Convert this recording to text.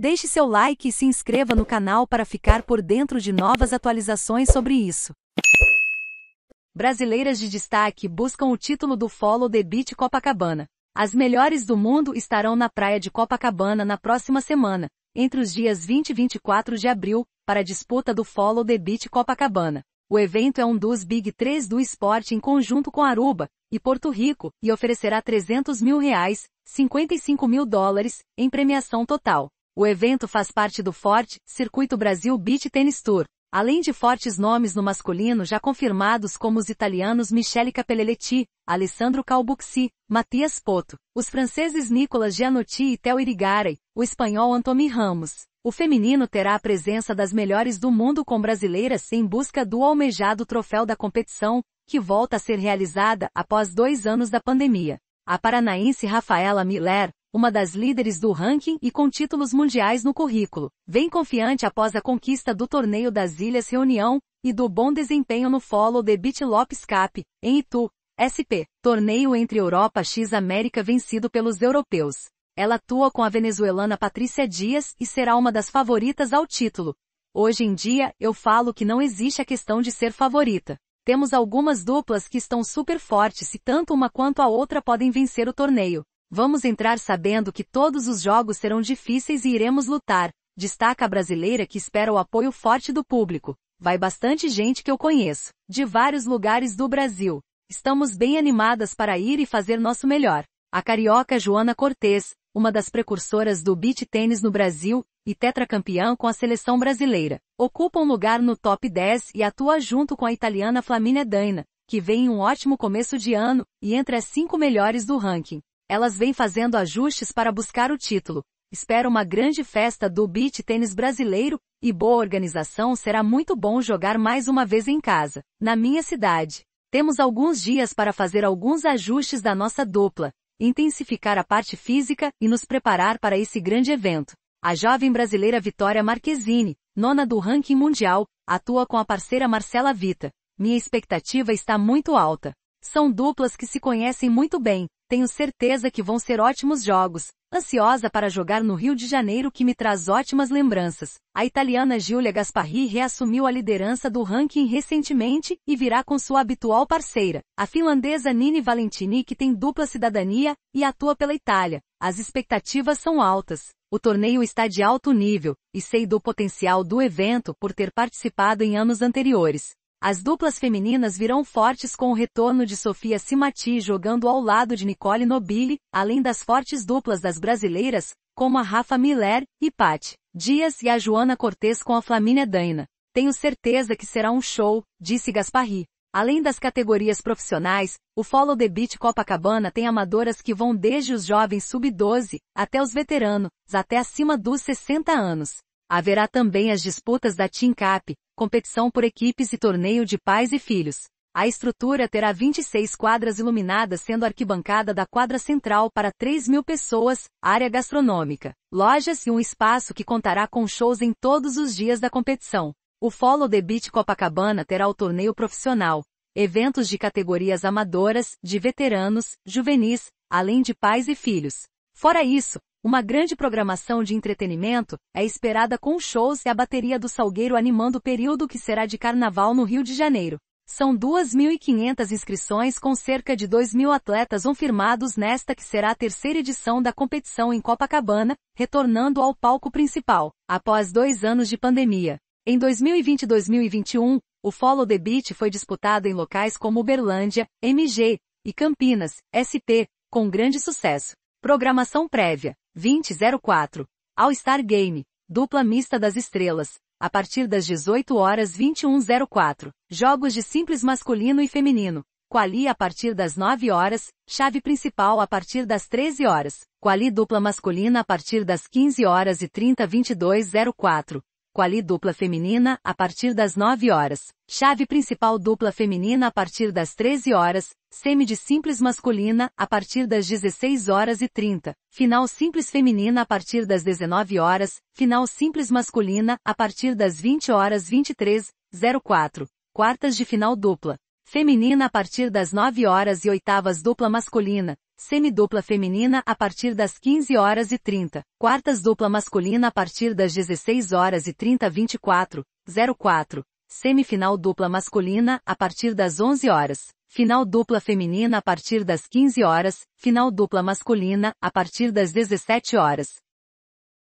Deixe seu like e se inscreva no canal para ficar por dentro de novas atualizações sobre isso. Brasileiras de destaque buscam o título do Follow the Beat Copacabana. As melhores do mundo estarão na praia de Copacabana na próxima semana, entre os dias 20 e 24 de abril, para a disputa do Follow the Beat Copacabana. O evento é um dos Big 3 do esporte em conjunto com Aruba e Porto Rico e oferecerá 300 mil reais, 55 mil dólares, em premiação total. O evento faz parte do Forte Circuito Brasil Beach Tennis Tour, além de fortes nomes no masculino já confirmados como os italianos Michele Capelletti, Alessandro Calbuxi, Matias Poto, os franceses Nicolas Gianotti e Theo Irigaray, o espanhol Antomi Ramos. O feminino terá a presença das melhores do mundo com brasileiras em busca do almejado troféu da competição, que volta a ser realizada após dois anos da pandemia. A paranaense Rafaela Miller, uma das líderes do ranking e com títulos mundiais no currículo, vem confiante após a conquista do torneio das Ilhas Reunião e do bom desempenho no Follow the Beat Lopes Cap, em Itu, SP, torneio entre Europa X América vencido pelos europeus. Ela atua com a venezuelana Patrícia Dias e será uma das favoritas ao título. Hoje em dia, eu falo que não existe a questão de ser favorita. Temos algumas duplas que estão super fortes e tanto uma quanto a outra podem vencer o torneio. Vamos entrar sabendo que todos os jogos serão difíceis e iremos lutar, destaca a brasileira que espera o apoio forte do público. Vai bastante gente que eu conheço, de vários lugares do Brasil. Estamos bem animadas para ir e fazer nosso melhor. A carioca Joana Cortez, uma das precursoras do beach tênis no Brasil e tetracampeã com a seleção brasileira, ocupa um lugar no top 10 e atua junto com a italiana Flaminia Daina, que vem em um ótimo começo de ano e entre as cinco melhores do ranking. Elas vêm fazendo ajustes para buscar o título. Espero uma grande festa do beach tênis brasileiro e boa organização será muito bom jogar mais uma vez em casa, na minha cidade. Temos alguns dias para fazer alguns ajustes da nossa dupla, intensificar a parte física e nos preparar para esse grande evento. A jovem brasileira Vitória Marquezine, nona do ranking mundial, atua com a parceira Marcela Vita. Minha expectativa está muito alta. São duplas que se conhecem muito bem, tenho certeza que vão ser ótimos jogos. Ansiosa para jogar no Rio de Janeiro que me traz ótimas lembranças. A italiana Giulia Gasparri reassumiu a liderança do ranking recentemente e virá com sua habitual parceira, a finlandesa Nini Valentini que tem dupla cidadania e atua pela Itália. As expectativas são altas. O torneio está de alto nível, e sei do potencial do evento por ter participado em anos anteriores. As duplas femininas virão fortes com o retorno de Sofia Simati jogando ao lado de Nicole Nobili, além das fortes duplas das brasileiras, como a Rafa Miller e Pat Dias e a Joana Cortes com a Flamínia Daina. Tenho certeza que será um show, disse Gasparri. Além das categorias profissionais, o Follow the Beat Copacabana tem amadoras que vão desde os jovens sub-12 até os veteranos, até acima dos 60 anos. Haverá também as disputas da Team Cup, competição por equipes e torneio de pais e filhos. A estrutura terá 26 quadras iluminadas, sendo arquibancada da quadra central para 3 mil pessoas, área gastronômica, lojas e um espaço que contará com shows em todos os dias da competição. O Follow the Beat Copacabana terá o torneio profissional, eventos de categorias amadoras, de veteranos, juvenis, além de pais e filhos. Fora isso, uma grande programação de entretenimento é esperada com shows e a bateria do Salgueiro animando o período que será de carnaval no Rio de Janeiro. São 2.500 inscrições com cerca de 2.000 atletas confirmados nesta que será a terceira edição da competição em Copacabana, retornando ao palco principal, após dois anos de pandemia. Em 2020 e 2021, o Follow the Beat foi disputado em locais como Uberlândia, MG e Campinas, SP, com grande sucesso. Programação prévia, 2004. All Star Game, dupla mista das estrelas, a partir das 18 horas 2104. Jogos de simples masculino e feminino. Quali a partir das 9 horas, chave principal a partir das 13 horas. Quali dupla masculina a partir das 15 horas e 30 2204 quali dupla feminina, a partir das 9 horas. Chave principal dupla feminina a partir das 13 horas. Semi de simples masculina, a partir das 16 horas e 30. Final simples feminina a partir das 19 horas. Final simples masculina, a partir das 20 horas 23, 04. Quartas de final dupla. Feminina a partir das 9 horas e oitavas dupla masculina, semidupla feminina a partir das 15 horas e 30, quartas dupla masculina a partir das 16 horas e 30 24, 04, semifinal dupla masculina a partir das 11 horas, final dupla feminina a partir das 15 horas, final dupla masculina a partir das 17 horas,